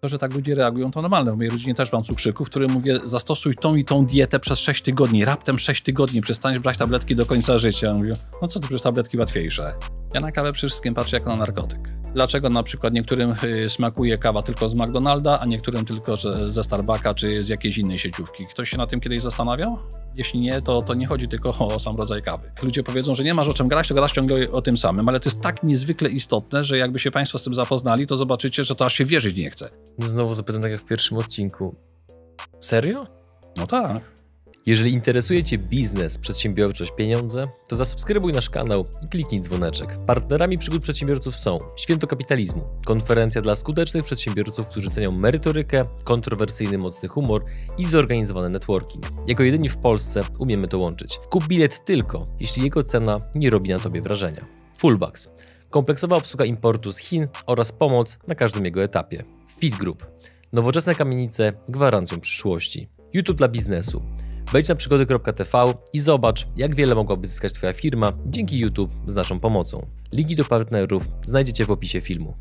to, że tak ludzie reagują, to normalne. W mojej rodzinie też mam cukrzyków, który mówię, zastosuj tą i tą dietę przez 6 tygodni. Raptem 6 tygodni przestaniesz brać tabletki do końca życia. Mówię, no co ty, przez tabletki łatwiejsze. Ja na kawę przede wszystkim patrzę jak na narkotyk. Dlaczego na przykład niektórym y, smakuje kawa tylko z McDonalda, a niektórym tylko ze Starbucka czy z jakiejś innej sieciówki? Ktoś się na tym kiedyś zastanawiał? Jeśli nie, to, to nie chodzi tylko o sam rodzaj kawy. Ludzie powiedzą, że nie masz o czym grać, to grasz ciągle o tym samym, ale to jest tak niezwykle istotne, że jakby się Państwo z tym zapoznali, to zobaczycie, że to aż się wierzyć nie chce. Znowu zapytam tak jak w pierwszym odcinku. Serio? No tak. Jeżeli interesuje Cię biznes, przedsiębiorczość, pieniądze, to zasubskrybuj nasz kanał i kliknij dzwoneczek. Partnerami przygód przedsiębiorców są Święto Kapitalizmu, konferencja dla skutecznych przedsiębiorców, którzy cenią merytorykę, kontrowersyjny mocny humor i zorganizowany networking. Jako jedyni w Polsce umiemy to łączyć. Kup bilet tylko, jeśli jego cena nie robi na Tobie wrażenia. Fullbacks. Kompleksowa obsługa importu z Chin oraz pomoc na każdym jego etapie. Fit Group. Nowoczesne kamienice gwarancją przyszłości. YouTube dla biznesu Wejdź na przygody.tv i zobacz, jak wiele mogłaby zyskać Twoja firma dzięki YouTube z naszą pomocą. Linki do partnerów znajdziecie w opisie filmu.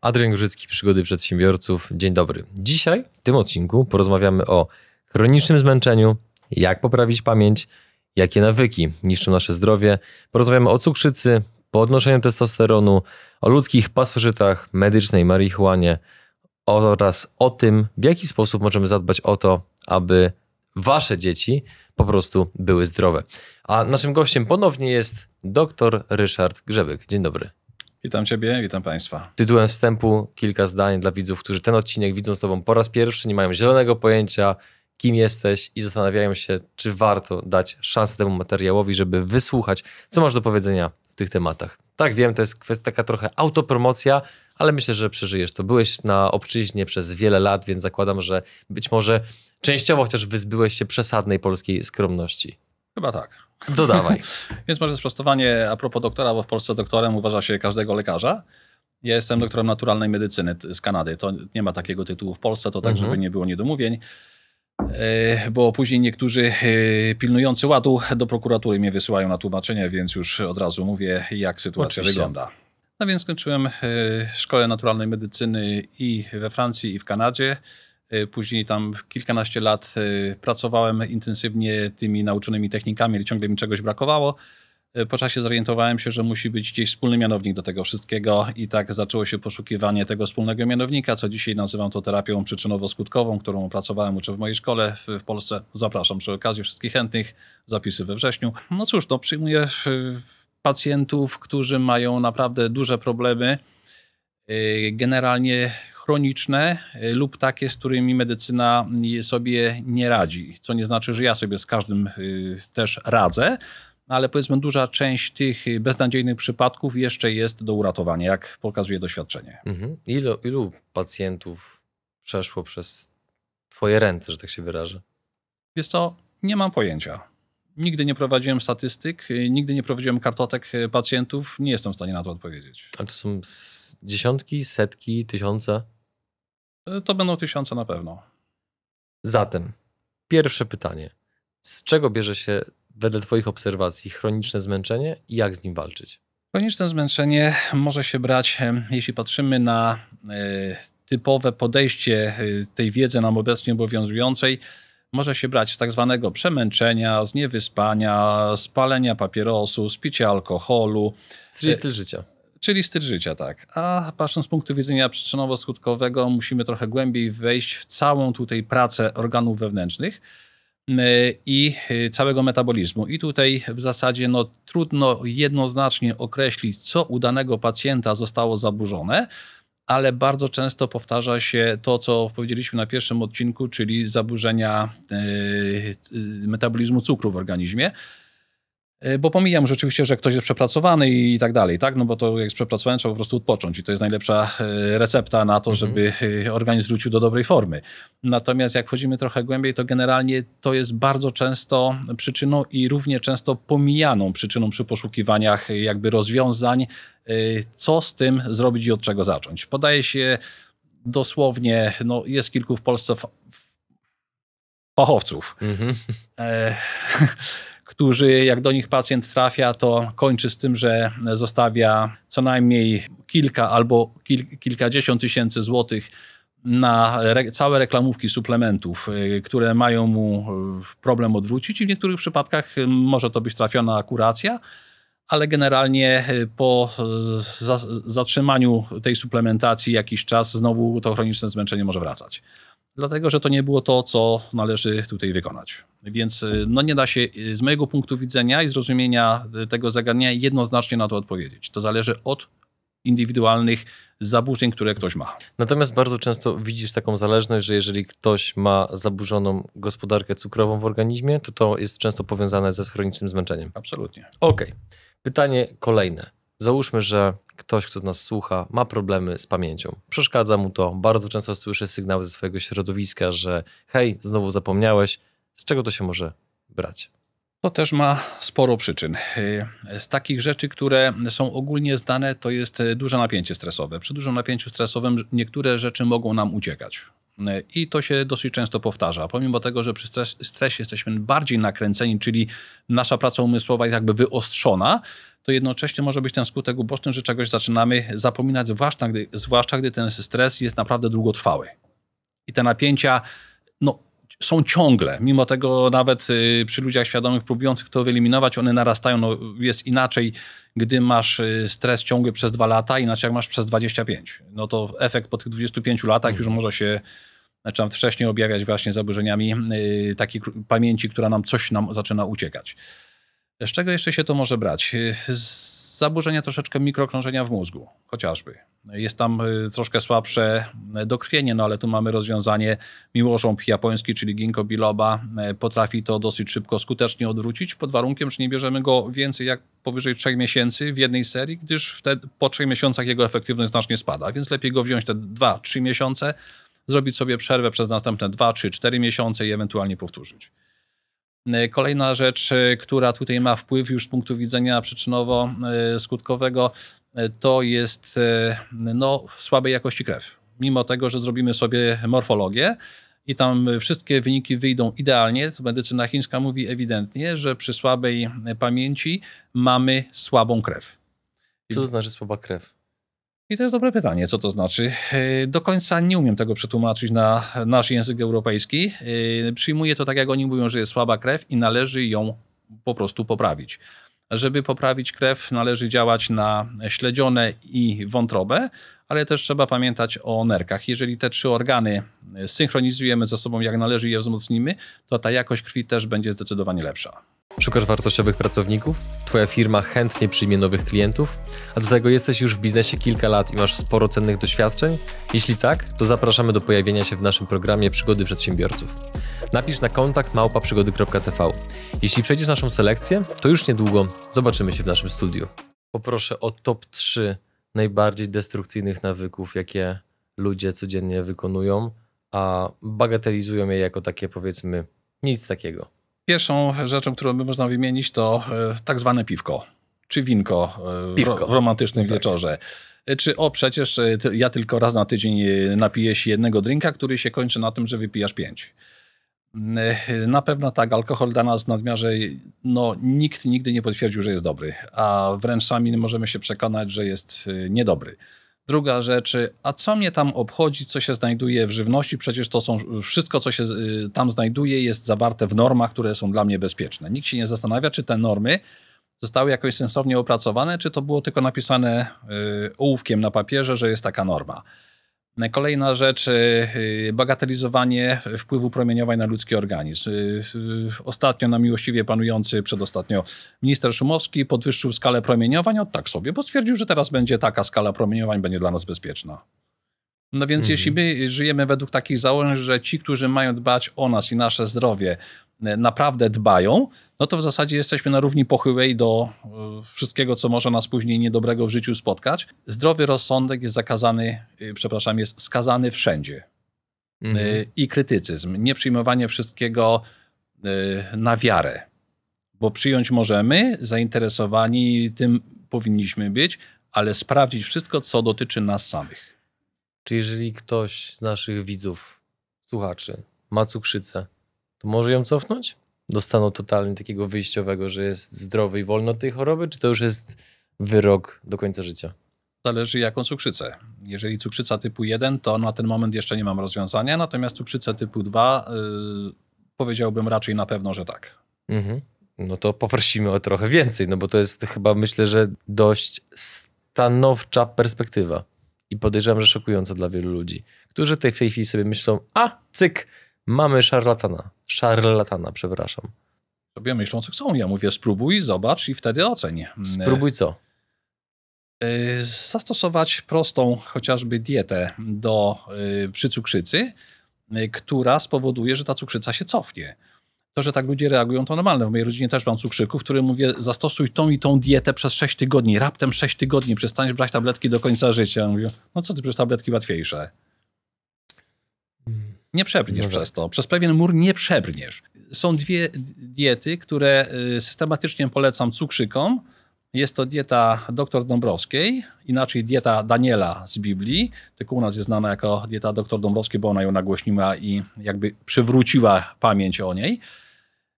Adrian Grzycki, Przygody Przedsiębiorców. Dzień dobry. Dzisiaj w tym odcinku porozmawiamy o chronicznym zmęczeniu, jak poprawić pamięć, jakie nawyki niszczą nasze zdrowie. Porozmawiamy o cukrzycy, podnoszeniu testosteronu, o ludzkich pasożytach, medycznej marihuanie oraz o tym, w jaki sposób możemy zadbać o to, aby wasze dzieci po prostu były zdrowe. A naszym gościem ponownie jest dr Ryszard Grzebyk. Dzień dobry. Witam Ciebie, witam Państwa. Tytułem wstępu kilka zdań dla widzów, którzy ten odcinek widzą z Tobą po raz pierwszy, nie mają zielonego pojęcia, kim jesteś i zastanawiają się, czy warto dać szansę temu materiałowi, żeby wysłuchać, co masz do powiedzenia w tych tematach. Tak, wiem, to jest kwestia taka trochę autopromocja, ale myślę, że przeżyjesz to. Byłeś na obczyźnie przez wiele lat, więc zakładam, że być może Częściowo chociaż wyzbyłeś się przesadnej polskiej skromności. Chyba tak. Dodawaj. Więc może sprostowanie a propos doktora, bo w Polsce doktorem uważa się każdego lekarza. Ja jestem doktorem naturalnej medycyny z Kanady. To nie ma takiego tytułu w Polsce, to tak, mhm. żeby nie było niedomówień. E, bo później niektórzy e, pilnujący ładu do prokuratury mnie wysyłają na tłumaczenie, więc już od razu mówię, jak sytuacja Oczywiście. wygląda. No więc skończyłem e, Szkołę Naturalnej Medycyny i we Francji, i w Kanadzie. Y, później tam kilkanaście lat y, pracowałem intensywnie tymi nauczonymi technikami, ale ciągle mi czegoś brakowało. Y, po czasie zorientowałem się, że musi być gdzieś wspólny mianownik do tego wszystkiego, i tak zaczęło się poszukiwanie tego wspólnego mianownika, co dzisiaj nazywam to terapią przyczynowo-skutkową, którą opracowałem uczę w mojej szkole w Polsce. Zapraszam przy okazji wszystkich chętnych, zapisy we wrześniu. No cóż, no przyjmuję pacjentów, którzy mają naprawdę duże problemy. Generalnie chroniczne e, lub takie, z którymi medycyna sobie nie radzi. Co nie znaczy, że ja sobie z każdym e, też radzę, ale powiedzmy duża część tych e, beznadziejnych przypadków jeszcze jest do uratowania, jak pokazuje doświadczenie. Mhm. Ilu, ilu pacjentów przeszło przez twoje ręce, że tak się wyrażę? Jest to nie mam pojęcia. Nigdy nie prowadziłem statystyk, nigdy nie prowadziłem kartotek pacjentów, nie jestem w stanie na to odpowiedzieć. A to są dziesiątki, setki, tysiące? Y, to będą tysiące na pewno. Zatem, pierwsze pytanie. Z czego bierze się wedle Twoich obserwacji chroniczne zmęczenie i jak z nim walczyć? Chroniczne zmęczenie może się brać, e, jeśli patrzymy na e, typowe podejście e, tej wiedzy nam obecnie obowiązującej, może się brać z tak zwanego przemęczenia, z niewyspania, spalenia papierosu, z picia alkoholu. Z styl życia. Czyli styl życia, tak. A patrząc z punktu widzenia przyczynowo-skutkowego, musimy trochę głębiej wejść w całą tutaj pracę organów wewnętrznych y, i y, całego metabolizmu. I tutaj w zasadzie no, trudno jednoznacznie określić, co u danego pacjenta zostało zaburzone, ale bardzo często powtarza się to, co powiedzieliśmy na pierwszym odcinku, czyli zaburzenia y, metabolizmu cukru w organizmie. E, bo pomijam rzeczywiście, że ktoś jest przepracowany i tak dalej, tak? No bo to jak jest przepracowany, trzeba po prostu odpocząć i to jest najlepsza e, recepta na to, żeby mhm. e, organizm wrócił do dobrej formy. Natomiast jak wchodzimy trochę głębiej, to generalnie to jest bardzo często przyczyną i równie często pomijaną przyczyną przy poszukiwaniach jakby rozwiązań, co z tym zrobić i od czego zacząć. Podaje się dosłownie, no jest kilku w Polsce fachowców. Mhm. E którzy jak do nich pacjent trafia, to kończy z tym, że zostawia co najmniej kilka albo kil, kilkadziesiąt tysięcy złotych na re, całe reklamówki suplementów, y, które mają mu y, problem odwrócić i w niektórych przypadkach y, może to być trafiona akuracja, ale generalnie po zatrzymaniu tej suplementacji jakiś czas znowu to chroniczne zmęczenie może wracać dlatego że to nie było to, co należy tutaj wykonać. Więc y, no nie da się y, z mojego punktu widzenia i zrozumienia y, tego zagadnienia jednoznacznie na to odpowiedzieć. To zależy od indywidualnych zaburzeń, które ktoś ma. Natomiast bardzo często widzisz taką zależność, że jeżeli ktoś ma zaburzoną gospodarkę cukrową w organizmie, to to jest często powiązane ze chronicznym zmęczeniem. Absolutnie. Okej. Okay. Pytanie kolejne Załóżmy, że ktoś, kto z nas słucha, ma problemy z pamięcią. Przeszkadza mu to. Bardzo często słyszy sygnały ze swojego środowiska, że hej, znowu zapomniałeś. Z czego to się może brać? To też ma sporo przyczyn. Y, z takich rzeczy, które są ogólnie znane, to jest y, duże napięcie stresowe. Przy dużym napięciu stresowym niektóre rzeczy mogą nam uciekać. Y, I to się dosyć często powtarza. Pomimo tego, że przy stres, stresie jesteśmy bardziej nakręceni, czyli nasza praca umysłowa jest jakby wyostrzona, to jednocześnie może być ten skutek uboczny, że czegoś zaczynamy zapominać, zwłaszcza gdy, zwłaszcza gdy ten stres jest naprawdę długotrwały. I te napięcia no, są ciągle, mimo tego nawet y, przy ludziach świadomych próbujących to wyeliminować, one narastają. No, jest inaczej, gdy masz y, stres ciągły przez dwa lata, inaczej jak masz przez 25. No to efekt po tych 25 latach mhm. już może się zaczynam wcześniej objawiać właśnie zaburzeniami yy, takiej pamięci, która nam coś nam zaczyna uciekać. Z czego jeszcze się to może brać? Z zaburzenia troszeczkę mikrokrążenia w mózgu, chociażby. Jest tam y, troszkę słabsze y, dokrwienie, no ale tu mamy rozwiązanie miłożąb japoński, czyli ginkgo biloba. Y, potrafi to dosyć szybko, skutecznie odwrócić, pod warunkiem, że nie bierzemy go więcej jak powyżej 3 miesięcy w jednej serii, gdyż wtedy, po 3 miesiącach jego efektywność znacznie spada, więc lepiej go wziąć te 2-3 miesiące, zrobić sobie przerwę przez następne 2, 3, 4 miesiące i ewentualnie powtórzyć. E, kolejna rzecz, e, która tutaj ma wpływ już z punktu widzenia przyczynowo-skutkowego, e, to jest no, słabej jakości krew. Mimo tego, że zrobimy sobie morfologię i tam wszystkie wyniki wyjdą idealnie, to medycyna chińska mówi ewidentnie, że przy słabej pamięci mamy słabą krew. Co to znaczy słaba krew? I to jest dobre pytanie, co to znaczy. E, do końca nie umiem tego przetłumaczyć na nasz język europejski. E, przyjmuję to tak, jak oni mówią, że jest słaba krew i należy ją po prostu poprawić. Żeby poprawić krew, należy działać na śledzione i wątrobę, ale też trzeba pamiętać o nerkach. Jeżeli te trzy organy e, synchronizujemy ze sobą jak należy i je wzmocnimy, to ta jakość krwi też będzie zdecydowanie lepsza. Szukasz wartościowych pracowników? Twoja firma chętnie przyjmie nowych klientów? A do tego jesteś już w biznesie kilka lat i masz sporo cennych doświadczeń? Jeśli tak, to zapraszamy do pojawienia się w naszym programie Przygody Przedsiębiorców. Napisz na kontakt małpaprzygody.tv. Jeśli przejdziesz naszą selekcję, to już niedługo zobaczymy się w naszym studiu. Poproszę o top 3 najbardziej destrukcyjnych nawyków, jakie ludzie codziennie wykonują, a bagatelizują je jako takie powiedzmy nic takiego. Pierwszą rzeczą, którą by można wymienić, to e, tak zwane piwko, czy winko, e, piwko. w romantycznym tak. wieczorze. E, czy o, przecież ja tylko raz na tydzień napiję się jednego drinka, który się kończy na tym, że wypijasz pięć. Mm, na pewno tak, alkohol dla nas w nadmiarze, no nikt nigdy nie potwierdził, że jest dobry, a wręcz sami możemy się przekonać, że jest niedobry. Druga rzecz, a co mnie tam obchodzi, co się znajduje w żywności? Przecież to są wszystko, co się y, tam znajduje, jest zawarte w normach, które są dla mnie bezpieczne. Nikt się nie zastanawia, czy te normy zostały jakoś sensownie opracowane, czy to było tylko napisane y, ołówkiem na papierze, że jest taka norma. Kolejna rzecz, y, y, bagatelizowanie wpływu promieniowań na ludzki organizm. Y, ostatnio na miłościwie panujący, przedostatnio minister Szumowski podwyższył skalę promieniowań, o tak sobie, bo stwierdził, że teraz będzie taka skala promieniowań, będzie dla nas bezpieczna. No więc mhm. jeśli my żyjemy według takich założeń, że ci, którzy mają dbać o nas i nasze zdrowie, E, naprawdę dbają, no to w zasadzie jesteśmy na równi pochyłej do e, wszystkiego, co może nas później niedobrego w życiu spotkać. Zdrowy rozsądek jest zakazany, e, przepraszam, jest skazany wszędzie. Mhm. I krytycyzm, nieprzyjmowanie wszystkiego na wiarę, bo przyjąć możemy, zainteresowani tym powinniśmy być, ale sprawdzić wszystko, co dotyczy nas samych. Czy jeżeli ktoś z naszych widzów, słuchaczy ma cukrzycę, to może ją cofnąć? Do stanu totalnie takiego wyjściowego, że jest zdrowy i wolno od tej choroby, czy to już jest wyrok do końca życia? Zależy jaką cukrzycę. Jeżeli cukrzyca typu 1, to na ten moment jeszcze nie mam rozwiązania, natomiast cukrzycę typu 2 yy, powiedziałbym raczej na pewno, że tak. Mhm. No to poprosimy o trochę więcej, no bo to jest chyba myślę, że dość stanowcza perspektywa i podejrzewam, że szokująca dla wielu ludzi, którzy w tej chwili sobie myślą, a cyk, Mamy szarlatana. Szarlatana, przepraszam. Sobie myślą, co chcą. Ja mówię, spróbuj, zobacz i wtedy oceń. Spróbuj co? E, zastosować prostą chociażby dietę do, e, przy cukrzycy, e, która spowoduje, że ta cukrzyca się cofnie. To, że tak ludzie reagują, to normalne. W mojej rodzinie też mam cukrzyków, który mówię, zastosuj tą i tą dietę przez 6 tygodni. Raptem 6 tygodni przestaniesz brać tabletki do końca życia. Mówię, no co ty, przez tabletki łatwiejsze. Nie przebrniesz no przez tak. to. Przez pewien mur nie przebrniesz. Są dwie diety, które y, systematycznie polecam cukrzykom. Jest to dieta dr Dąbrowskiej, inaczej dieta Daniela z Biblii, tylko u nas jest znana jako dieta dr Dąbrowskiej, bo ona ją nagłośniła i jakby przywróciła pamięć o niej.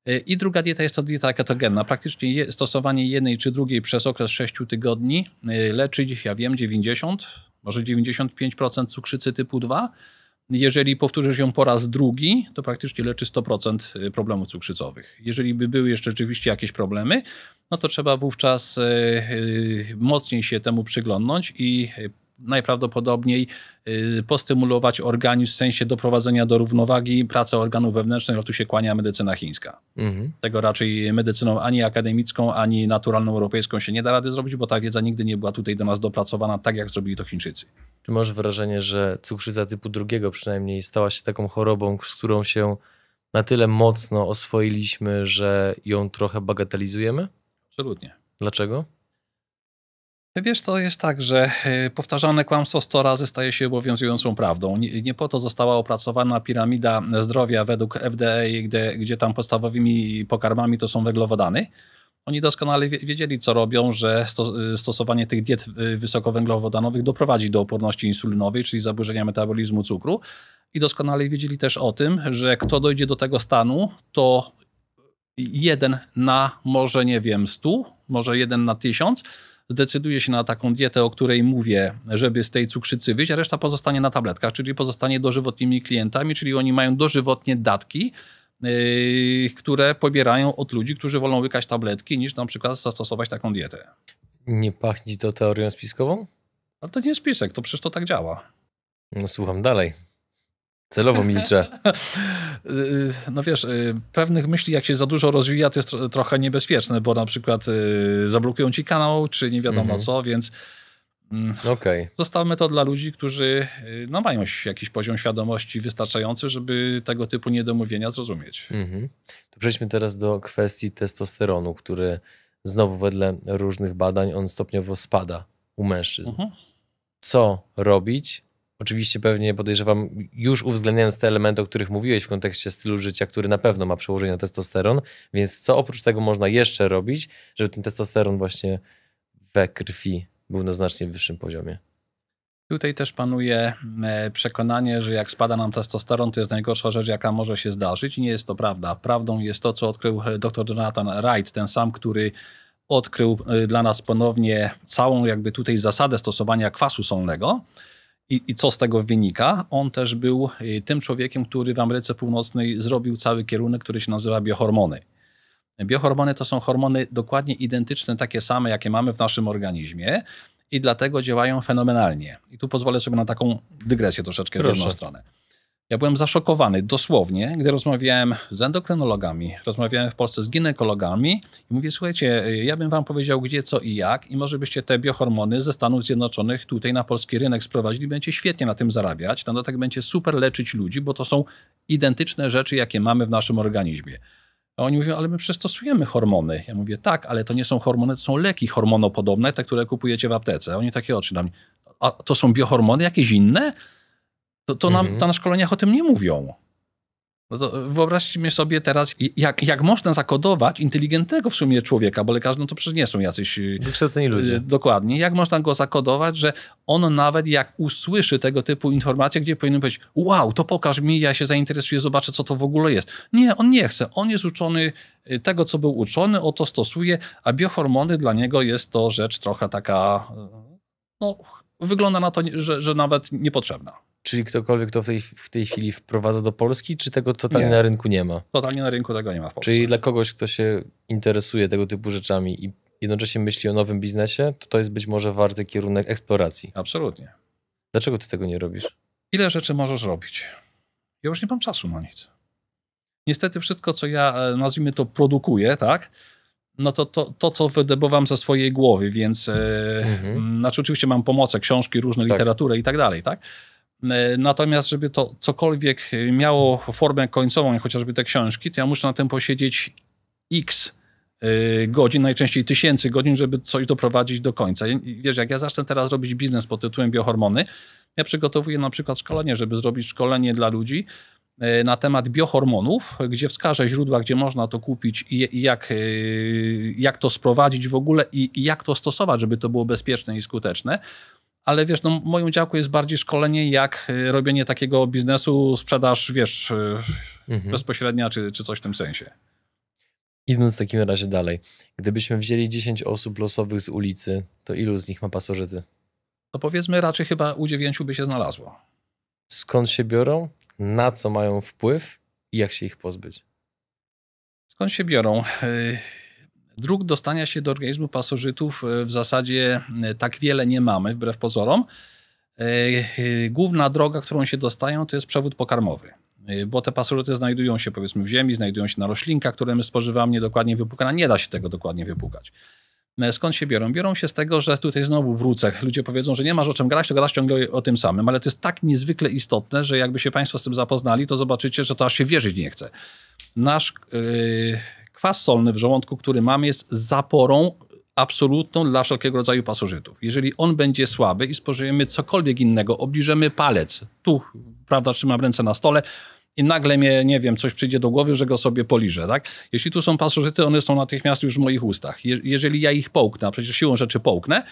Y, I druga dieta jest to dieta ketogenna. Praktycznie stosowanie jednej czy drugiej przez okres 6 tygodni y, leczy, ja wiem, 90, może 95% cukrzycy typu 2, jeżeli powtórzysz ją po raz drugi, to praktycznie leczy 100% y, problemów cukrzycowych. Jeżeli by były jeszcze rzeczywiście jakieś problemy, no to trzeba wówczas y, y, mocniej się temu przyglądnąć i najprawdopodobniej y, postymulować organizm w sensie doprowadzenia do równowagi pracy organów wewnętrznych, ale tu się kłania medycyna chińska. Mhm. Tego raczej medycyną ani akademicką, ani naturalną europejską się nie da rady zrobić, bo ta wiedza nigdy nie była tutaj do nas dopracowana tak, jak zrobili to Chińczycy. Czy masz wrażenie, że cukrzyca typu drugiego przynajmniej stała się taką chorobą, z którą się na tyle mocno oswoiliśmy, że ją trochę bagatelizujemy? Absolutnie. Dlaczego? Wiesz, to jest tak, że e, powtarzane kłamstwo 100 razy staje się obowiązującą prawdą. Nie, nie po to została opracowana piramida zdrowia według FDA, gdzie, gdzie tam podstawowymi pokarmami to są węglowodany. Oni doskonale wiedzieli, co robią, że sto, e, stosowanie tych diet e, wysokowęglowodanowych doprowadzi do oporności insulinowej, czyli zaburzenia metabolizmu cukru. I doskonale wiedzieli też o tym, że kto dojdzie do tego stanu, to jeden na może, nie wiem, 100, może jeden na tysiąc zdecyduje się na taką dietę, o której mówię, żeby z tej cukrzycy wyjść, a reszta pozostanie na tabletkach, czyli pozostanie dożywotnimi klientami, czyli oni mają dożywotnie datki, yy, które pobierają od ludzi, którzy wolą łykać tabletki, niż na przykład zastosować taką dietę. Nie pachnie to teorią spiskową? Ale to nie jest spisek, to przecież to tak działa. No słucham dalej. Celowo milczę. Y, no wiesz, y, pewnych myśli jak się za dużo rozwija, to jest trochę niebezpieczne, bo na przykład y, zablokują ci kanał, czy nie wiadomo mhm. co, więc mm, okay. zostawmy to dla ludzi, którzy no, mają jakiś poziom świadomości wystarczający, żeby tego typu niedomówienia zrozumieć. Mhm. To przejdźmy teraz do kwestii testosteronu, który znowu wedle różnych badań on stopniowo spada u mężczyzn. Mhm. Co robić, Oczywiście pewnie podejrzewam, już uwzględniając te elementy, o których mówiłeś w kontekście stylu życia, który na pewno ma przełożenie na testosteron, więc co oprócz tego można jeszcze robić, żeby ten testosteron właśnie we krwi był na znacznie wyższym poziomie? Tutaj też panuje e, przekonanie, że jak spada nam testosteron, to jest najgorsza rzecz, jaka może się zdarzyć i nie jest to prawda. Prawdą jest to, co odkrył e, dr Jonathan Wright, ten sam, który odkrył e, dla nas ponownie całą jakby tutaj zasadę stosowania kwasu solnego. I, I, co z tego wynika? On też był y, tym człowiekiem, który w Ameryce Północnej zrobił cały kierunek, który się nazywa biohormony. Biohormony to są hormony dokładnie identyczne, takie same, jakie mamy w naszym organizmie i dlatego działają fenomenalnie. I tu pozwolę sobie na taką dygresję troszeczkę Proszę. w jedną stronę. Ja byłem zaszokowany dosłownie, gdy rozmawiałem z endokrynologami, rozmawiałem w Polsce z ginekologami i mówię, słuchajcie, ja bym wam powiedział gdzie, co i jak i może byście te biohormony ze Stanów Zjednoczonych tutaj na polski rynek sprowadzili, będziecie świetnie na tym zarabiać, na no dodatek będzie super leczyć ludzi, bo to są identyczne rzeczy, jakie mamy w naszym organizmie. A oni mówią, ale my przestosujemy hormony. Ja mówię, tak, ale to nie są hormony, to są leki hormonopodobne, te, które kupujecie w aptece. A oni takie oczy na mnie, a to są biohormony jakieś inne? To, to, nam, mhm. to na szkoleniach o tym nie mówią. No wyobraźmy sobie teraz, jak, jak można zakodować inteligentnego w sumie człowieka, bo lekarzom no to przecież nie są jacyś... Y, Wykształceni ludzie. Y, dokładnie. Jak można go zakodować, że on nawet jak usłyszy tego typu informacje, gdzie powinien powiedzieć, wow, to pokaż mi, ja się zainteresuję, zobaczę, co to w ogóle jest. Nie, on nie chce. On jest uczony y, tego, co był uczony, o to stosuje, a biohormony dla niego jest to rzecz trochę taka... No, wygląda na to, że, że nawet niepotrzebna. Czyli ktokolwiek to w tej, w tej chwili wprowadza do Polski, czy tego totalnie nie. na rynku nie ma? Totalnie na rynku tego nie ma w Polsce. Czyli dla kogoś, kto się interesuje tego typu rzeczami i jednocześnie myśli o nowym biznesie, to to jest być może warty kierunek eksploracji. Absolutnie. Dlaczego ty tego nie robisz? Ile rzeczy możesz robić? Ja już nie mam czasu na nic. Niestety wszystko, co ja, e, nazwijmy to, produkuję, tak? no to, to, to co wydebowam ze swojej głowy, więc e, mhm. znaczy oczywiście mam pomocę, książki, różne tak. literaturę i tak dalej, tak? E, natomiast, żeby to cokolwiek miało formę końcową, chociażby te książki, to ja muszę na tym posiedzieć x e, godzin, najczęściej tysięcy godzin, żeby coś doprowadzić do końca. I wiesz, jak ja zacznę teraz robić biznes pod tytułem biohormony, ja przygotowuję na przykład szkolenie, żeby zrobić szkolenie dla ludzi e, na temat biohormonów, gdzie wskażę źródła, gdzie można to kupić i jak, jak to sprowadzić w ogóle i jak to stosować, żeby to było bezpieczne i skuteczne ale wiesz, no, moją działką jest bardziej szkolenie, jak y, robienie takiego biznesu, sprzedaż, wiesz, y, mhm. bezpośrednia czy, czy coś w tym sensie. Idąc w takim razie dalej, gdybyśmy wzięli 10 osób losowych z ulicy, to ilu z nich ma pasożyty? No powiedzmy raczej chyba u dziewięciu by się znalazło. Skąd się biorą, na co mają wpływ i jak się ich pozbyć? Skąd się biorą? Y, Dróg dostania się do organizmu pasożytów e, w zasadzie e, tak wiele nie mamy, wbrew pozorom. E, główna droga, którą się dostają, to jest przewód pokarmowy, bo te pasożyty znajdują się powiedzmy w ziemi, znajdują się na roślinkach, które my spożywamy, niedokładnie wypukane, nie da się tego dokładnie wypukać. Skąd się biorą? Biorą się z tego, że tutaj znowu wrócę. Ludzie powiedzą, że nie masz o czym grać, to gadasz ciągle o tym samym, ale to jest tak niezwykle istotne, że jakby się Państwo z tym zapoznali, to zobaczycie, że to aż się wierzyć nie chce. Nasz yy, Kwas solny w żołądku, który mam, jest zaporą absolutną dla wszelkiego rodzaju pasożytów. Jeżeli on będzie słaby i spożyjemy cokolwiek innego, obliżemy palec, tu, prawda, trzymam ręce na stole, i nagle mnie, nie wiem, coś przyjdzie do głowy, że go sobie poliżę, tak? Jeśli tu są pasożyty, one są natychmiast już w moich ustach. Je jeżeli ja ich połknę, a przecież siłą rzeczy połknę,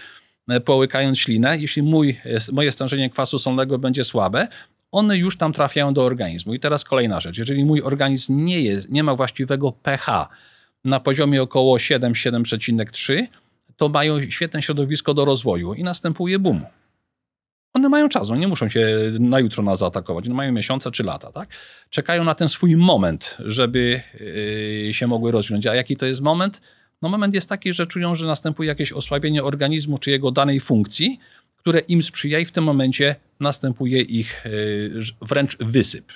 e, połykając ślinę, jeśli mój, e, moje stężenie kwasu solnego będzie słabe, one już tam trafiają do organizmu. I teraz kolejna rzecz. Jeżeli mój organizm nie, jest, nie ma właściwego pH na poziomie około 7,73, to mają świetne środowisko do rozwoju i następuje boom. One mają czas, one nie muszą się na jutro nas zaatakować, one mają miesiące czy lata, tak? Czekają na ten swój moment, żeby yy, się mogły rozwinąć. A jaki to jest moment? No moment jest taki, że czują, że następuje jakieś osłabienie organizmu czy jego danej funkcji, które im sprzyja i w tym momencie następuje ich e, wręcz wysyp.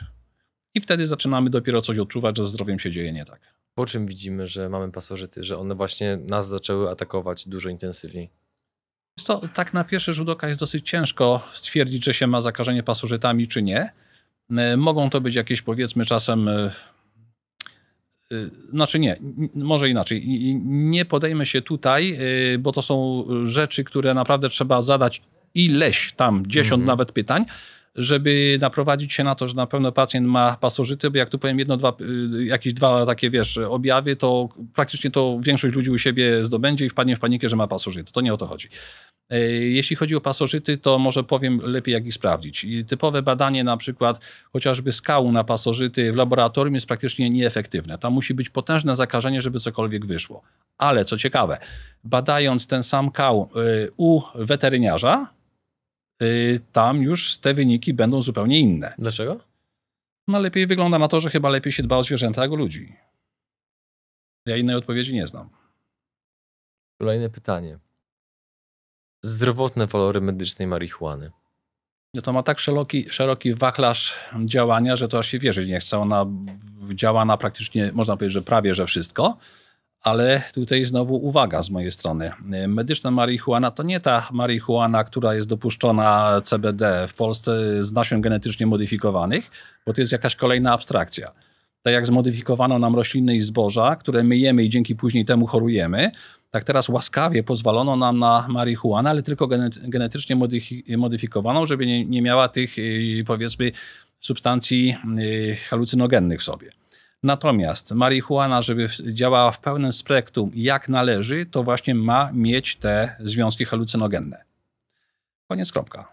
I wtedy zaczynamy dopiero coś odczuwać, że ze zdrowiem się dzieje nie tak. Po czym widzimy, że mamy pasożyty, że one właśnie nas zaczęły atakować dużo intensywniej? To tak na pierwszy rzut oka jest dosyć ciężko stwierdzić, czy się ma zakażenie pasożytami, czy nie. E, mogą to być jakieś powiedzmy czasem e, znaczy nie, może inaczej. Nie podejmę się tutaj, bo to są rzeczy, które naprawdę trzeba zadać ileś tam, dziesiąt mhm. nawet pytań, żeby naprowadzić się na to, że na pewno pacjent ma pasożyty, bo jak tu powiem jedno, dwa, y, jakieś dwa takie, wiesz, objawy, to praktycznie to większość ludzi u siebie zdobędzie i wpadnie w panikę, że ma pasożyty. To nie o to chodzi. E, jeśli chodzi o pasożyty, to może powiem lepiej, jak ich sprawdzić. I typowe badanie, na przykład chociażby skału na pasożyty w laboratorium jest praktycznie nieefektywne. Tam musi być potężne zakażenie, żeby cokolwiek wyszło. Ale co ciekawe, badając ten sam kał y, u weterynarza, Y, tam już te wyniki będą zupełnie inne. Dlaczego? No lepiej wygląda na to, że chyba lepiej się dba o zwierzęta, jak o ludzi. Ja innej odpowiedzi nie znam. Kolejne pytanie. Zdrowotne walory medycznej marihuany. No to ma tak szeroki, szeroki wachlarz działania, że to aż się wierzyć nie chce. Ona działa na praktycznie, można powiedzieć, że prawie, że wszystko. Ale tutaj znowu uwaga z mojej strony. Medyczna marihuana to nie ta marihuana, która jest dopuszczona CBD w Polsce z nasion genetycznie modyfikowanych, bo to jest jakaś kolejna abstrakcja. Tak jak zmodyfikowano nam rośliny i zboża, które myjemy i dzięki później temu chorujemy, tak teraz łaskawie pozwalono nam na marihuanę, ale tylko genetycznie modyfikowaną, żeby nie, nie miała tych y, powiedzmy substancji y, halucynogennych w sobie. Natomiast marihuana, żeby działała w pełnym spektrum jak należy, to właśnie ma mieć te związki halucynogenne. Koniec kropka.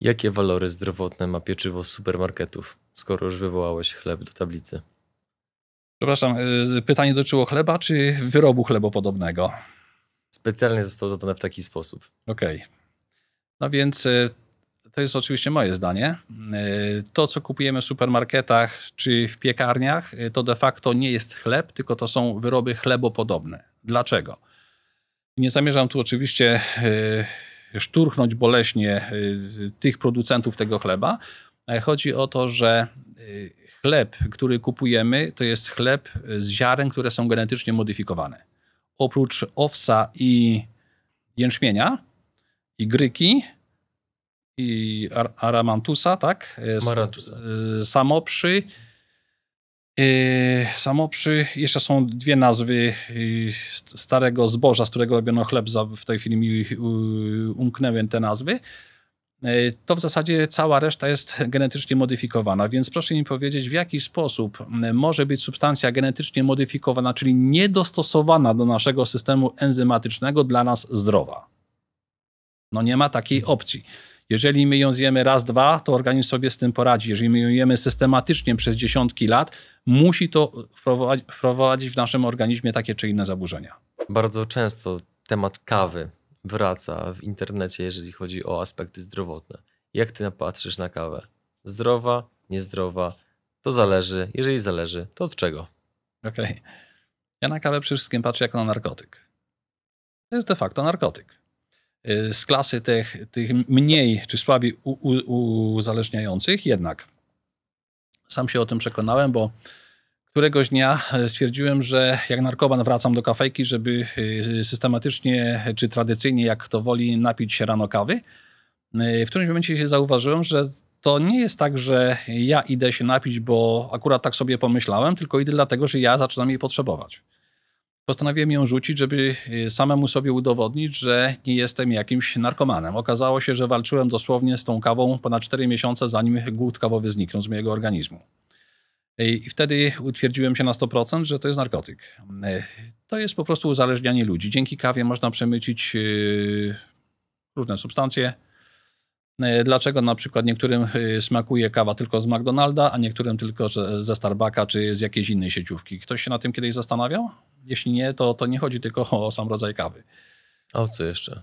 Jakie walory zdrowotne ma pieczywo z supermarketów, skoro już wywołałeś chleb do tablicy? Przepraszam, y, pytanie dotyczyło chleba czy wyrobu chlebopodobnego? Specjalnie został zadane w taki sposób. Okej. Okay. No więc y, to jest oczywiście moje zdanie. To, co kupujemy w supermarketach czy w piekarniach, to de facto nie jest chleb, tylko to są wyroby chlebopodobne. Dlaczego? Nie zamierzam tu oczywiście e, szturchnąć boleśnie e, tych producentów tego chleba. Chodzi o to, że e, chleb, który kupujemy, to jest chleb z ziaren, które są genetycznie modyfikowane. Oprócz owsa i jęczmienia i gryki, i Ar Aramantusa, tak? Maratusa. Y, Samoprzy. Y, Samoprzy, jeszcze są dwie nazwy y, starego zboża, z którego robiono chleb, w tej chwili mi umknęły te nazwy. To w zasadzie cała reszta jest genetycznie modyfikowana, więc proszę mi powiedzieć, w jaki sposób może być substancja genetycznie modyfikowana, czyli niedostosowana do naszego systemu enzymatycznego, dla nas zdrowa. No nie ma takiej opcji. Jeżeli my ją zjemy raz, dwa, to organizm sobie z tym poradzi. Jeżeli my ją jemy systematycznie przez dziesiątki lat, musi to wprowadzić w naszym organizmie takie czy inne zaburzenia. Bardzo często temat kawy wraca w internecie, jeżeli chodzi o aspekty zdrowotne. Jak ty patrzysz na kawę? Zdrowa, niezdrowa? To zależy. Jeżeli zależy, to od czego? Okej. Okay. Ja na kawę przede wszystkim patrzę jako na narkotyk. To jest de facto narkotyk. Y, z klasy tych, tych mniej czy słabiej uzależniających, jednak sam się o tym przekonałem, bo któregoś dnia e, stwierdziłem, że jak narkoman wracam do kafejki, żeby e, systematycznie czy tradycyjnie, jak kto woli, napić się rano kawy. E, w którymś momencie się zauważyłem, że to nie jest tak, że ja idę się napić, bo akurat tak sobie pomyślałem, tylko idę dlatego, że ja zaczynam jej potrzebować. Postanowiłem ją rzucić, żeby y, samemu sobie udowodnić, że nie jestem jakimś narkomanem. Okazało się, że walczyłem dosłownie z tą kawą ponad 4 miesiące, zanim głód kawowy zniknął z mojego organizmu. Y, I wtedy utwierdziłem się na 100%, że to jest narkotyk. Y, to jest po prostu uzależnianie ludzi. Dzięki kawie można przemycić różne substancje, E, dlaczego na przykład niektórym e, smakuje kawa tylko z McDonalda, a niektórym tylko ze Starbucka czy z jakiejś innej sieciówki? Ktoś się na tym kiedyś zastanawiał? Jeśli nie, to, to nie chodzi tylko o sam rodzaj kawy. A o co jeszcze? O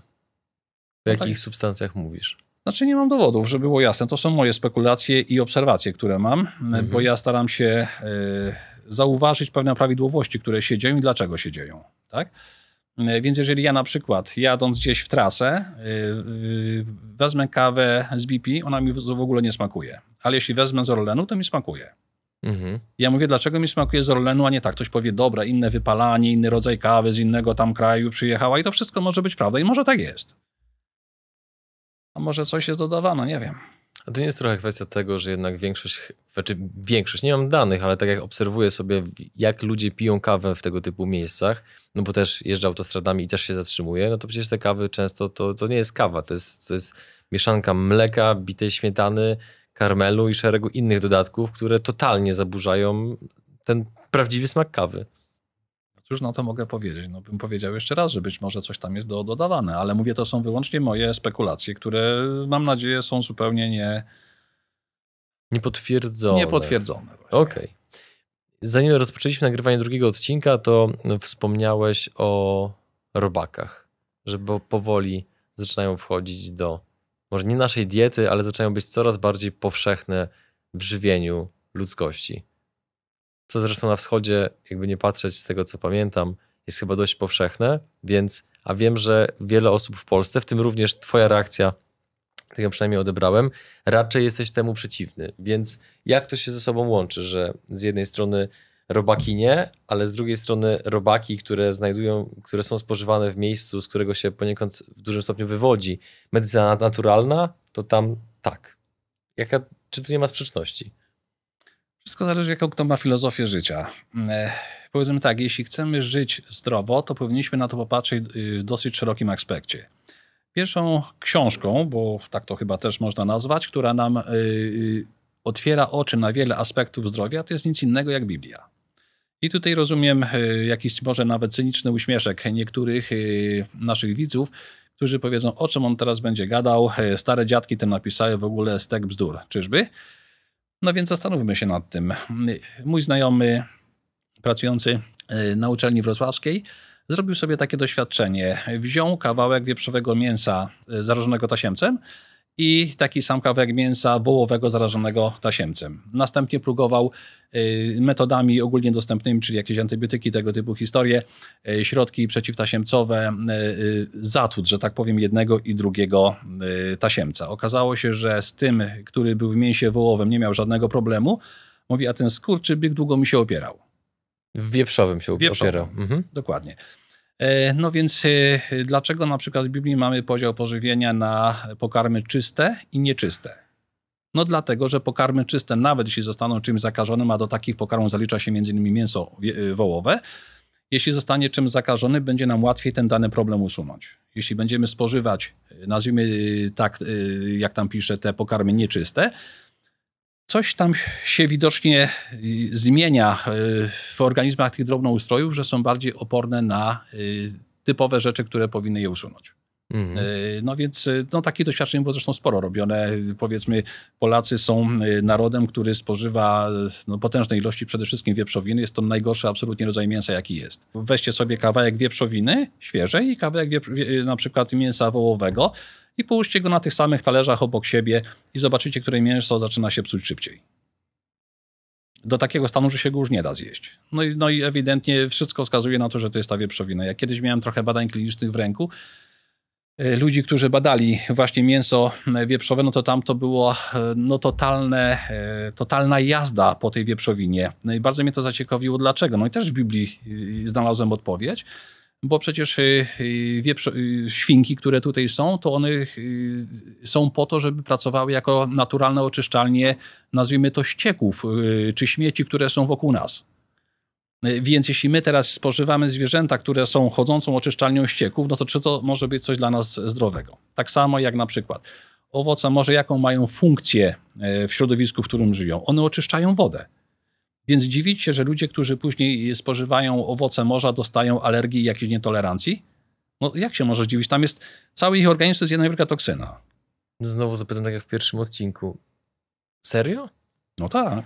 no jakich no tak. substancjach mówisz? Znaczy nie mam dowodów, że było jasne. To są moje spekulacje i obserwacje, które mam, e, mhm. bo ja staram się y, zauważyć pewne prawidłowości, które się dzieją i dlaczego się dzieją. Tak? E, więc jeżeli ja na przykład jadąc gdzieś w trasę, e, wezmę kawę z BP, ona mi w ogóle nie smakuje. Ale jeśli wezmę z Orlenu, to mi smakuje. Mhm. Ja mówię, dlaczego mi smakuje z Orlenu, a nie tak. Ktoś powie, dobra, inne wypalanie, inny rodzaj kawy z innego tam kraju przyjechała i to wszystko może być prawda i może tak jest. A może coś jest dodawano, nie wiem. A to nie jest trochę kwestia tego, że jednak większość, znaczy większość, nie mam danych, ale tak jak obserwuję sobie, jak ludzie piją kawę w tego typu miejscach, no bo też jeżdżę autostradami i też się zatrzymuje, no to przecież te kawy często to, to nie jest kawa, to jest, to jest mieszanka mleka, bitej śmietany, karmelu i szeregu innych dodatków, które totalnie zaburzają ten prawdziwy smak kawy już na to mogę powiedzieć. No, bym powiedział jeszcze raz, że być może coś tam jest do, dodawane, ale mówię, to są wyłącznie moje spekulacje, które mam nadzieję są zupełnie nie... Niepotwierdzone. Niepotwierdzone. Okej. Okay. Zanim rozpoczęliśmy nagrywanie drugiego odcinka, to wspomniałeś o robakach, że powoli zaczynają wchodzić do, może nie naszej diety, ale zaczynają być coraz bardziej powszechne w żywieniu ludzkości co zresztą na wschodzie, jakby nie patrzeć z tego, co pamiętam, jest chyba dość powszechne, więc, a wiem, że wiele osób w Polsce, w tym również twoja reakcja, tak ją przynajmniej odebrałem, raczej jesteś temu przeciwny. Więc jak to się ze sobą łączy, że z jednej strony robaki nie, ale z drugiej strony robaki, które znajdują, które są spożywane w miejscu, z którego się poniekąd w dużym stopniu wywodzi, medycyna naturalna, to tam tak. Jaka, czy tu nie ma sprzeczności? Wszystko zależy, jaką kto ma filozofię życia. Mm, e, powiedzmy tak, jeśli chcemy żyć zdrowo, to powinniśmy na to popatrzeć y, w dosyć szerokim aspekcie. Pierwszą książką, bo tak to chyba też można nazwać, która nam y, y, otwiera oczy na wiele aspektów zdrowia, to jest nic innego jak Biblia. I tutaj rozumiem jakiś może nawet cyniczny uśmieszek niektórych naszych widzów, którzy powiedzą, o czym on teraz będzie gadał, e, stare dziadki te napisały w ogóle stek bzdur. Czyżby? No więc zastanówmy się nad tym. Mój znajomy pracujący e, na uczelni wrocławskiej zrobił sobie takie doświadczenie. Wziął kawałek wieprzowego mięsa e, zarożonego tasiemcem, i taki sam kawałek mięsa wołowego zarażonego tasiemcem. Następnie próbował y, metodami ogólnie dostępnymi, czyli jakieś antybiotyki, tego typu historie, y, środki przeciwtasiemcowe, y, zatłuc, że tak powiem, jednego i drugiego tasiemca. Okazało się, że z tym, który był w mięsie wołowym, nie miał żadnego problemu. Mówi, a ten skurczybyk długo mi się opierał. W wieprzowym się wieprzowym. opierał. Mhm. Dokładnie. E, no więc e, dlaczego na przykład w Biblii mamy podział pożywienia na pokarmy czyste i nieczyste? No dlatego, że pokarmy czyste, nawet jeśli zostaną czymś zakażonym, a do takich pokarmów zalicza się m.in. mięso e, wołowe, jeśli zostanie czymś zakażony, będzie nam łatwiej ten dany problem usunąć. Jeśli będziemy spożywać, nazwijmy tak, jak tam pisze, te pokarmy nieczyste, coś tam się widocznie y, zmienia y, w organizmach tych drobnoustrojów, że są bardziej oporne na y, typowe rzeczy, które powinny je usunąć. Mhm. No więc no, takie doświadczenie było zresztą sporo robione. Powiedzmy, Polacy są narodem, który spożywa no, potężne ilości przede wszystkim wieprzowiny. Jest to najgorszy absolutnie rodzaj mięsa, jaki jest. Weźcie sobie kawałek wieprzowiny świeżej i kawałek wieprz... na przykład mięsa wołowego i połóżcie go na tych samych talerzach obok siebie i zobaczycie, które mięso zaczyna się psuć szybciej. Do takiego stanu, że się go już nie da zjeść. No i, no i ewidentnie wszystko wskazuje na to, że to jest ta wieprzowina. Ja kiedyś miałem trochę badań klinicznych w ręku, e, ludzi, którzy badali właśnie mięso e, wieprzowe, no to tam to było e, no totalne, totalna jazda po tej wieprzowinie. No i bardzo mnie to zaciekawiło, dlaczego. No i też w Biblii znalazłem odpowiedź bo przecież y, y, wieprz, y, świnki, które tutaj są, to one są po to, żeby pracowały jako naturalne oczyszczalnie, nazwijmy to ścieków czy śmieci, które są wokół nas. Więc jeśli my teraz spożywamy zwierzęta, które są chodzącą oczyszczalnią ścieków, no to czy to może być coś dla nas zdrowego? Tak samo jak na przykład owoce, może jaką mają funkcję w środowisku, w którym żyją? One oczyszczają wodę więc dziwić się, że ludzie, którzy później spożywają owoce morza, dostają alergii i jakiejś nietolerancji? No jak się może dziwić? Tam jest, cały ich organizm to jest jedna wielka toksyna. Znowu zapytam tak jak w pierwszym odcinku. Serio? No tak.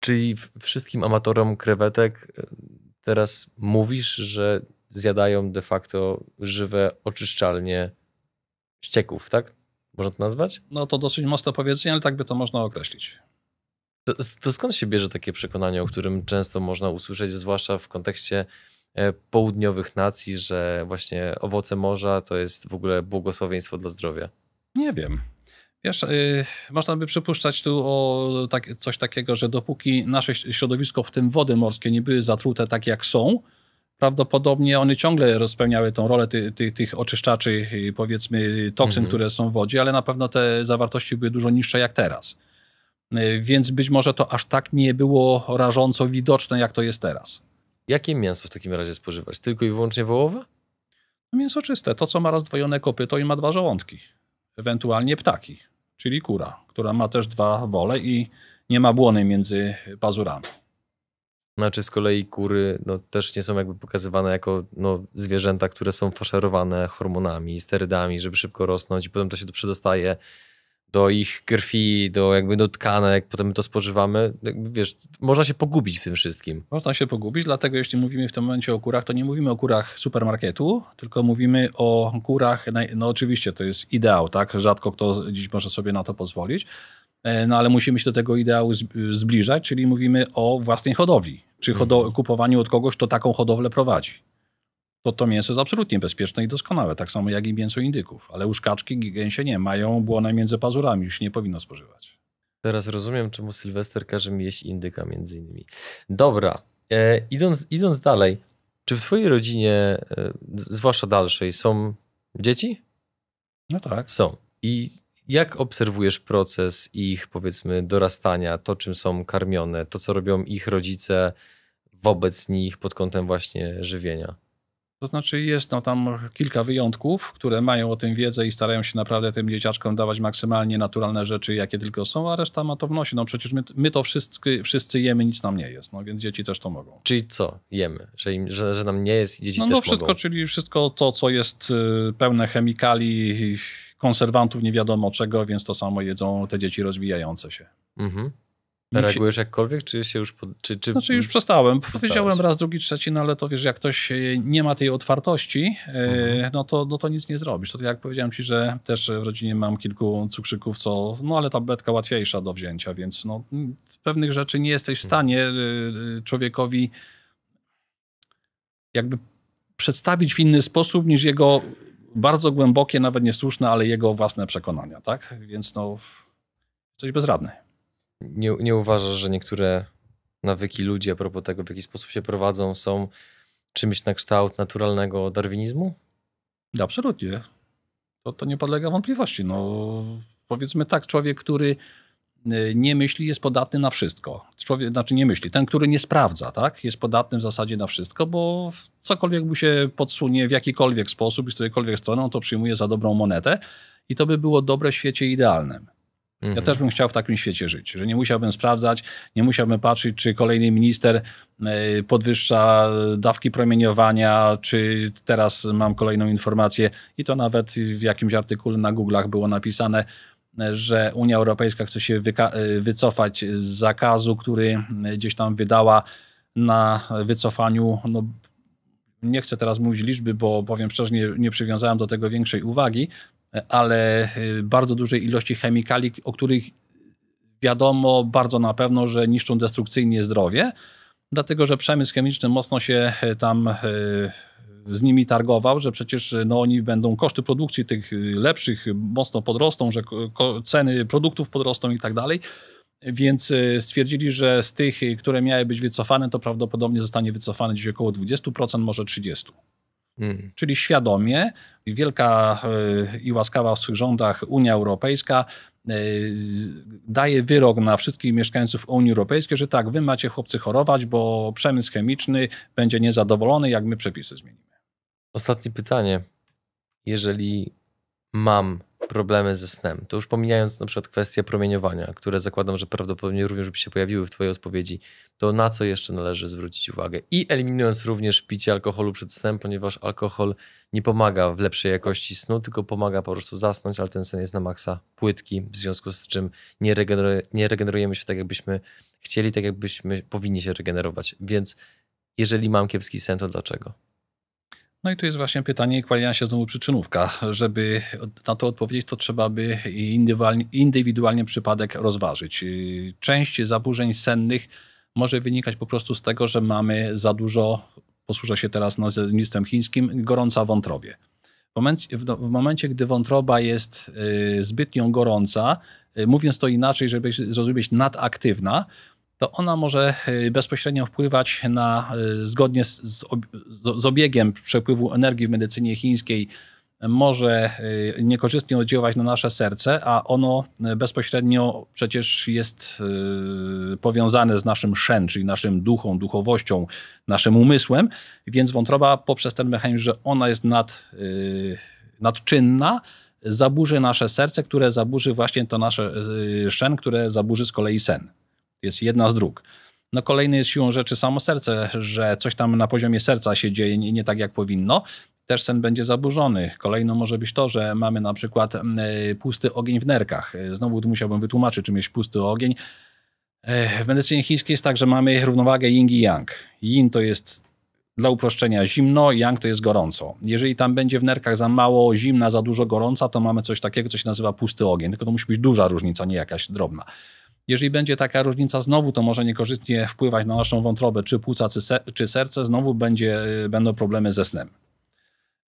Czyli wszystkim amatorom krewetek e, teraz mówisz, że zjadają de facto żywe oczyszczalnie ścieków, tak? Można to nazwać? No to dosyć mocne powiedzenie, ale tak by to można określić. To, to skąd się bierze takie przekonanie, o którym często można usłyszeć, zwłaszcza w kontekście e, południowych nacji, że właśnie owoce morza to jest w ogóle błogosławieństwo dla zdrowia? Nie wiem. Wiesz, yy, można by przypuszczać tu o tak, coś takiego, że dopóki nasze środowisko, w tym wody morskie, nie były zatrute tak jak są, prawdopodobnie one ciągle rozpełniały tą rolę ty, ty, tych oczyszczaczy, powiedzmy, toksyn, mm -hmm. które są w wodzie, ale na pewno te zawartości były dużo niższe jak teraz. Y, więc być może to aż tak nie było rażąco widoczne, jak to jest teraz. Jakie mięso w takim razie spożywać? Tylko i wyłącznie wołowe? No, mięso czyste, to co ma rozdwojone kopyto i ma dwa żołądki. Ewentualnie ptaki, czyli kura, która ma też dwa wole i nie ma błony między pazurami. Znaczy z kolei kury no, też nie są jakby pokazywane jako no, zwierzęta, które są faszerowane hormonami, sterydami, żeby szybko rosnąć i potem to się to przedostaje do ich krwi, do jakby do tkanek, potem my to spożywamy. Jakby, wiesz, można się pogubić w tym wszystkim. Można się pogubić, dlatego jeśli mówimy w tym momencie o kurach, to nie mówimy o kurach supermarketu, tylko mówimy o kurach, no oczywiście to jest ideał, tak? Rzadko kto dziś może sobie na to pozwolić, e, no ale musimy się do tego ideału zbliżać, czyli mówimy o własnej hodowli, czy hodo- mhm. kupowaniu od kogoś, kto taką hodowlę prowadzi to to mięso jest absolutnie bezpieczne i doskonałe, tak samo jak i mięso indyków. Ale łuszkaczki, i gęsie nie, mają błonę między pazurami, już nie powinno spożywać. Teraz rozumiem, czemu Sylwester każe mi jeść indyka między innymi. Dobra, e, idąc, idąc dalej, czy w twojej rodzinie, e, zwłaszcza dalszej, są dzieci? No tak. Są. I jak obserwujesz proces ich, powiedzmy, dorastania, to czym są karmione, to co robią ich rodzice wobec nich pod kątem właśnie żywienia? To znaczy jest no, tam kilka wyjątków, które mają o tym wiedzę i starają się naprawdę tym dzieciaczkom dawać maksymalnie naturalne rzeczy, jakie tylko są, a reszta ma to w nosie. No przecież my, my to wszyscy, wszyscy jemy, nic nam nie jest, no więc dzieci też to mogą. Czyli co jemy? Że, im, że, że nam nie jest i dzieci no, też no, wszystko, mogą? Czyli wszystko to, co jest y, pełne chemikali, konserwantów, nie wiadomo czego, więc to samo jedzą te dzieci rozwijające się. Mhm. Reagujesz się... jakkolwiek, czy się już... Pod... Czy, czy... Znaczy już przestałem. Przestałeś. Powiedziałem raz, drugi, trzeci, no ale to wiesz, jak ktoś e, nie ma tej otwartości, e, mhm. no, to, no to nic nie zrobisz. To tak jak powiedziałem ci, że też w rodzinie mam kilku cukrzyków, co... No ale tabletka łatwiejsza do wzięcia, więc no pewnych rzeczy nie jesteś w mhm. stanie e, człowiekowi jakby przedstawić w inny sposób niż jego bardzo głębokie, nawet niesłuszne, ale jego własne przekonania, tak? Więc no coś bezradny nie, nie uważasz, że niektóre nawyki ludzi a propos tego, w jaki sposób się prowadzą, są czymś na kształt naturalnego darwinizmu? Absolutnie. To, to nie podlega wątpliwości. No, powiedzmy tak, człowiek, który e, nie myśli, jest podatny na wszystko. Człowiek, znaczy nie myśli, ten, który nie sprawdza, tak, jest podatny w zasadzie na wszystko, bo cokolwiek mu się podsunie w jakikolwiek sposób i z którejkolwiek on to przyjmuje za dobrą monetę i to by było dobre w świecie idealnym. Mhm. Ja też bym chciał w takim świecie żyć, że nie musiałbym sprawdzać, nie musiałbym patrzeć, czy kolejny minister e, podwyższa dawki promieniowania, czy teraz mam kolejną informację i to nawet w jakimś artykule na Google'ach było napisane, e, że Unia Europejska chce się e, wycofać z zakazu, który gdzieś tam wydała na wycofaniu, no, nie chcę teraz mówić liczby, bo powiem szczerze, nie, nie przywiązałem do tego większej uwagi, ale y, bardzo dużej ilości chemikali, o których wiadomo bardzo na pewno, że niszczą destrukcyjnie zdrowie, dlatego że przemysł chemiczny mocno się y, tam y, z nimi targował, że przecież no, oni będą koszty produkcji tych lepszych mocno podrosną, że ceny produktów podrosną i tak dalej. Więc stwierdzili, że z tych, które miały być wycofane, to prawdopodobnie zostanie wycofane gdzieś około 20%, może 30%. Hmm. Czyli świadomie wielka e, i łaskawa w swych rządach Unia Europejska e, daje wyrok na wszystkich mieszkańców Unii Europejskiej, że tak, wy macie chłopcy chorować, bo przemysł chemiczny będzie niezadowolony, jak my przepisy zmienimy. Ostatnie pytanie. Jeżeli mam problemy ze snem. To już pomijając na przykład kwestię promieniowania, które zakładam, że prawdopodobnie również by się pojawiły w Twojej odpowiedzi, to na co jeszcze należy zwrócić uwagę? I eliminując również picie alkoholu przed snem, ponieważ alkohol nie pomaga w lepszej jakości snu, tylko pomaga po prostu zasnąć, ale ten sen jest na maksa płytki, w związku z czym nie, nie regenerujemy się tak, jakbyśmy chcieli, tak jakbyśmy powinni się regenerować. Więc jeżeli mam kiepski sen, to dlaczego? No i tu jest właśnie pytanie, kłania się znowu przyczynówka. Żeby na to odpowiedzieć, to trzeba by indywidualnie przypadek rozważyć. Część zaburzeń sennych może wynikać po prostu z tego, że mamy za dużo, posłużę się teraz nazwiskiem chińskim, gorąca wątrobie. W momencie, w momencie gdy wątroba jest y, zbytnio gorąca, y, mówiąc to inaczej, żeby zrozumieć, nadaktywna, to ona może e, bezpośrednio wpływać na, e, zgodnie z, z obiegiem przepływu energii w medycynie chińskiej, e, może niekorzystnie oddziaływać na nasze serce, a ono bezpośrednio przecież jest powiązane z naszym szen, czyli naszym duchą, duchowością, naszym umysłem, więc wątroba poprzez ten mechanizm, że ona jest nad, nadczynna, zaburzy nasze serce, które zaburzy właśnie to nasze szen, które zaburzy z kolei sen jest jedna z dróg. No kolejny jest siłą rzeczy samo serce, że coś tam na poziomie serca się dzieje nie, tak jak powinno. Też sen będzie zaburzony. Kolejno może być to, że mamy na przykład mm, e, pusty ogień w nerkach. E, znowu tu musiałbym wytłumaczyć, czym jest pusty ogień. E, w medycynie chińskiej jest tak, że mamy równowagę yin i yang. Yin to jest dla uproszczenia zimno, yang to jest gorąco. Jeżeli tam będzie w nerkach za mało zimna, za dużo gorąca, to mamy coś takiego, co się nazywa pusty ogień. Tylko to musi być duża różnica, nie jakaś drobna. Jeżeli będzie taka różnica, znowu to może niekorzystnie wpływać na naszą wątrobę, czy płuca, czy serce, znowu będzie, y, będą problemy ze snem.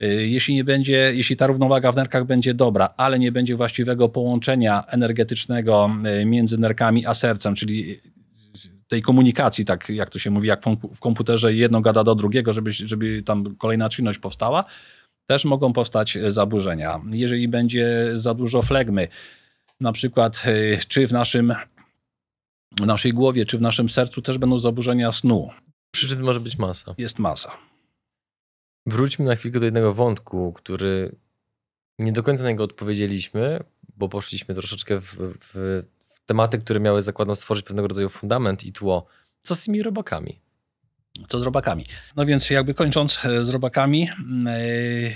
Y, jeśli, nie będzie, jeśli ta równowaga w nerkach będzie dobra, ale nie będzie właściwego połączenia energetycznego y, między nerkami a sercem, czyli tej komunikacji, tak jak to się mówi, jak w komputerze jedno gada do drugiego, żeby, żeby tam kolejna czynność powstała, też mogą powstać zaburzenia. Jeżeli będzie za dużo flegmy, na przykład czy w naszym w naszej głowie czy w naszym sercu też będą zaburzenia snu. Przyczyn może być masa. Jest masa. Wróćmy na chwilkę do jednego wątku, który nie do końca na niego odpowiedzieliśmy, bo poszliśmy troszeczkę w, w tematy, które miały zakładam stworzyć pewnego rodzaju fundament i tło. Co z tymi robakami? Co z robakami? No więc jakby kończąc e, z robakami, yy,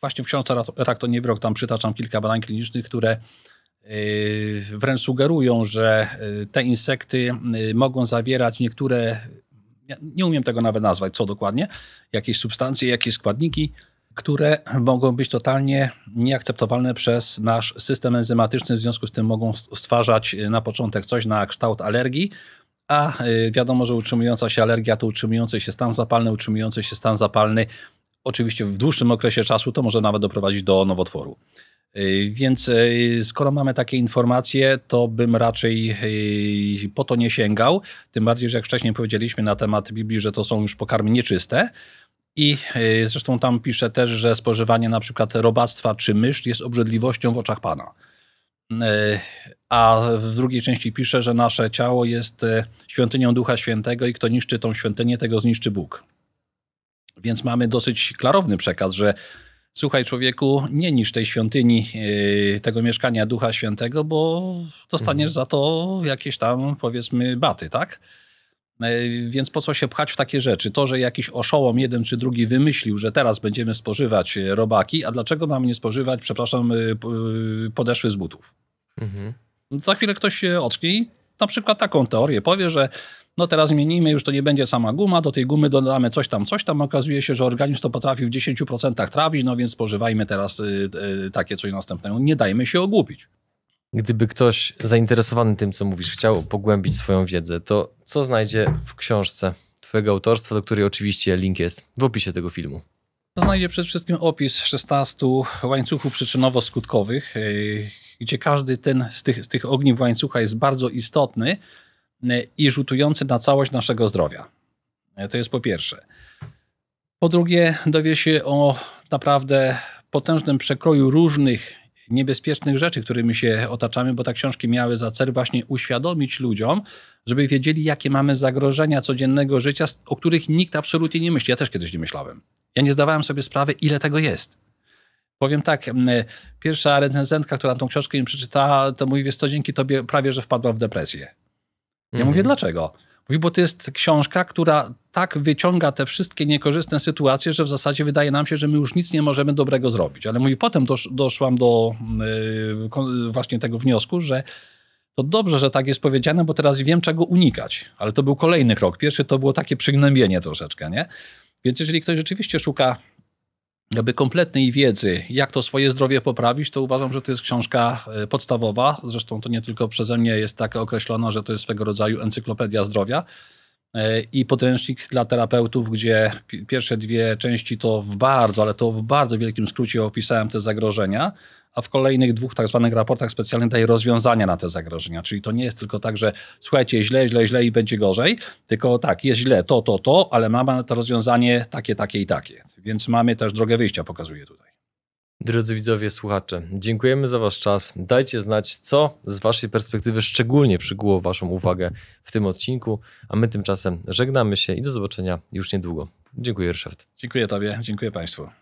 właśnie w książce nie Niebrok tam przytaczam kilka badań klinicznych, które Y, wręcz sugerują, że y, te insekty y, mogą zawierać niektóre, nie umiem tego nawet nazwać, co dokładnie, jakieś substancje, jakieś składniki, które mogą być totalnie nieakceptowalne przez nasz system enzymatyczny, w związku z tym mogą stwarzać na początek coś na kształt alergii, a wiadomo, że utrzymująca się alergia to utrzymujący się stan zapalny, utrzymujący się stan zapalny oczywiście w dłuższym okresie czasu to może nawet doprowadzić do nowotworu. Więc e, skoro mamy takie informacje, to bym raczej e, po to nie sięgał. Tym bardziej, że jak wcześniej powiedzieliśmy na temat Biblii, że to są już pokarmy nieczyste. I e, zresztą tam pisze też, że spożywanie na przykład robactwa czy mysz jest obrzydliwością w oczach Pana. A w drugiej części pisze, że nasze ciało jest świątynią Ducha Świętego i kto niszczy tą świątynię, tego zniszczy Bóg. Więc mamy dosyć klarowny przekaz, że słuchaj człowieku, nie niż tej świątyni, yy, tego mieszkania Ducha Świętego, bo dostaniesz mhm. za to jakieś tam, powiedzmy, baty, tak? Yy, więc po co się pchać w takie rzeczy? To, że jakiś oszołom jeden czy drugi wymyślił, że teraz będziemy spożywać yy, robaki, a dlaczego mamy nie spożywać, przepraszam, podeszły z butów? Mhm. Za chwilę ktoś się ocknie i na przykład taką teorię powie, że no teraz zmienimy, już to nie będzie sama guma, do tej gumy dodamy coś tam, coś tam. Okazuje się, że organizm to potrafi w 10% trawić, no więc spożywajmy teraz y, y, takie coś następnego. Nie dajmy się ogłupić. Gdyby ktoś zainteresowany tym, co mówisz, chciał pogłębić swoją wiedzę, to co znajdzie w książce twojego autorstwa, do której oczywiście link jest w opisie tego filmu? To znajdzie przede wszystkim opis 16 łańcuchów przyczynowo-skutkowych, y, gdzie każdy ten z tych, z tych ogniw łańcucha jest bardzo istotny, E, i rzutujący na całość naszego zdrowia. E, to jest po pierwsze. Po drugie, dowie się o naprawdę potężnym przekroju różnych niebezpiecznych rzeczy, którymi się otaczamy, bo te tak książki miały za cel właśnie uświadomić ludziom, żeby wiedzieli, jakie mamy zagrożenia codziennego życia, o których nikt absolutnie nie myśli. Ja też kiedyś nie myślałem. Ja nie zdawałem sobie sprawy, ile tego jest. Powiem tak, e, pierwsza recenzentka, która tą książkę mi przeczytała, to mówi, wiesz co, dzięki tobie prawie, że wpadła w depresję. Ja mówię, mhm. dlaczego? Mówi, bo to jest książka, która tak wyciąga te wszystkie niekorzystne sytuacje, że w zasadzie wydaje nam się, że my już nic nie możemy dobrego zrobić. Ale mówi, potem dosz, doszłam do yy, właśnie tego wniosku, że to dobrze, że tak jest powiedziane, bo teraz wiem, czego unikać. Ale to był kolejny krok. Pierwszy to było takie przygnębienie troszeczkę, nie? Więc jeżeli ktoś rzeczywiście szuka jakby kompletnej wiedzy, jak to swoje zdrowie poprawić, to uważam, że to jest książka e, podstawowa. Zresztą to nie tylko przeze mnie jest tak określona, że to jest swego rodzaju encyklopedia zdrowia e, i podręcznik dla terapeutów, gdzie pierwsze dwie części to w bardzo, ale to w bardzo wielkim skrócie opisałem te zagrożenia a w kolejnych dwóch tak zwanych raportach specjalnych daje rozwiązania na te zagrożenia. Czyli to nie jest tylko tak, że słuchajcie, źle, źle, źle i będzie gorzej, tylko tak, jest źle to, to, to, ale mamy to rozwiązanie takie, takie i takie. Więc mamy też drogę wyjścia, pokazuję tutaj. Drodzy widzowie, słuchacze, dziękujemy za Wasz czas. Dajcie znać, co z Waszej perspektywy szczególnie przygóło Waszą uwagę w tym odcinku, a my tymczasem żegnamy się i do zobaczenia już niedługo. Dziękuję, Ryszard. Dziękuję Tobie, dziękuję Państwu.